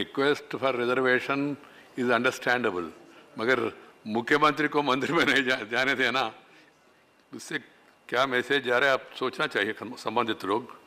request for reservation is understandable मगर मुख्यमंत्री को मंदिर में नहीं जा, जाने देना उससे क्या मैसेज जा रहा है आप सोचना चाहिए संबंधित लोग